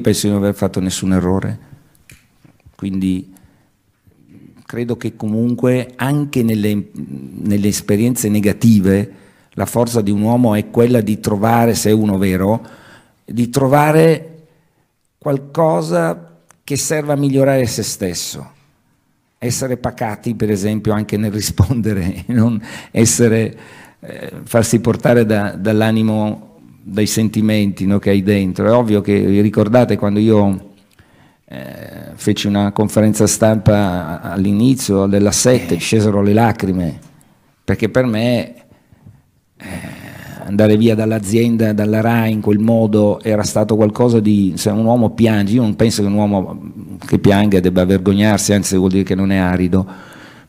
io penso di non aver fatto nessun errore, quindi credo che comunque anche nelle, nelle esperienze negative la forza di un uomo è quella di trovare, se è uno vero, di trovare qualcosa che serva a migliorare se stesso. Essere pacati, per esempio, anche nel rispondere, non essere, eh, farsi portare da, dall'animo dai sentimenti no, che hai dentro. È ovvio che vi ricordate quando io eh, feci una conferenza stampa all'inizio della 7, eh. scesero le lacrime, perché per me eh, andare via dall'azienda, dalla RAI in quel modo era stato qualcosa di... Se un uomo piange, io non penso che un uomo che pianga debba vergognarsi, anzi vuol dire che non è arido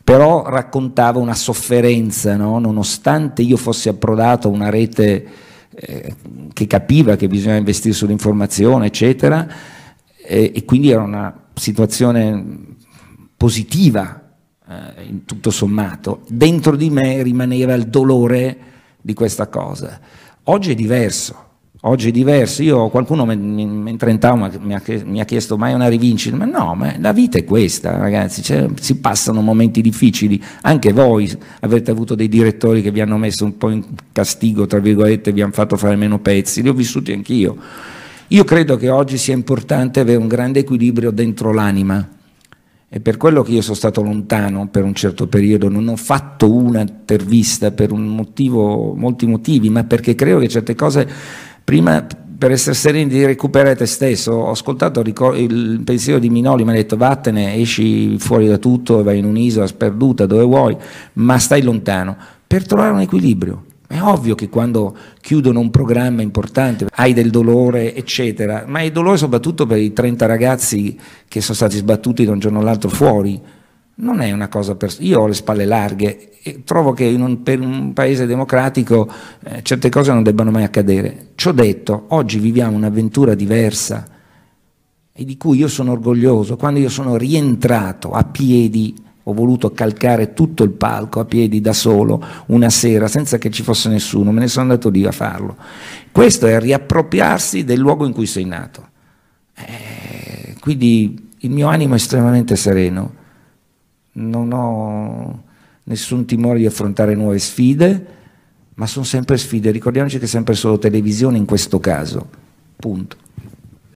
però raccontava una sofferenza, no? nonostante io fossi approdato a una rete eh, che capiva che bisogna investire sull'informazione, eccetera, eh, e quindi era una situazione positiva, eh, in tutto sommato. Dentro di me rimaneva il dolore di questa cosa. Oggi è diverso oggi è diverso. Io, qualcuno mentre in town mi ha, chiesto mai una rivincita, ma no, ma la vita è questa, ragazzi, cioè, si passano momenti difficili, anche voi avete avuto dei direttori che vi hanno messo un po' in castigo, tra virgolette, vi hanno fatto fare meno pezzi, li ho vissuti anch'io. Io credo che oggi sia importante avere un grande equilibrio dentro l'anima. E per quello che io sono stato lontano per un certo periodo, non ho fatto una intervista per un motivo, molti motivi, ma perché credo che certe cose prima per essere sereni di recuperare te stesso, ho ascoltato il pensiero di Minoli, mi ha detto vattene, esci fuori da tutto, vai in un'isola sperduta, dove vuoi, ma stai lontano, per trovare un equilibrio. È ovvio che quando chiudono un programma importante hai del dolore, eccetera, ma è dolore soprattutto per i 30 ragazzi che sono stati sbattuti da un giorno all'altro fuori non è una cosa per... Io ho le spalle larghe e trovo che un, per un paese democratico eh, certe cose non debbano mai accadere. Ciò detto, oggi viviamo un'avventura diversa e di cui io sono orgoglioso. Quando io sono rientrato a piedi, ho voluto calcare tutto il palco a piedi da solo, una sera, senza che ci fosse nessuno, me ne sono andato lì a farlo. Questo è riappropriarsi del luogo in cui sei nato. Eh, quindi il mio animo è estremamente sereno non ho nessun timore di affrontare nuove sfide, ma sono sempre sfide. Ricordiamoci che è sempre solo televisione in questo caso. Punto.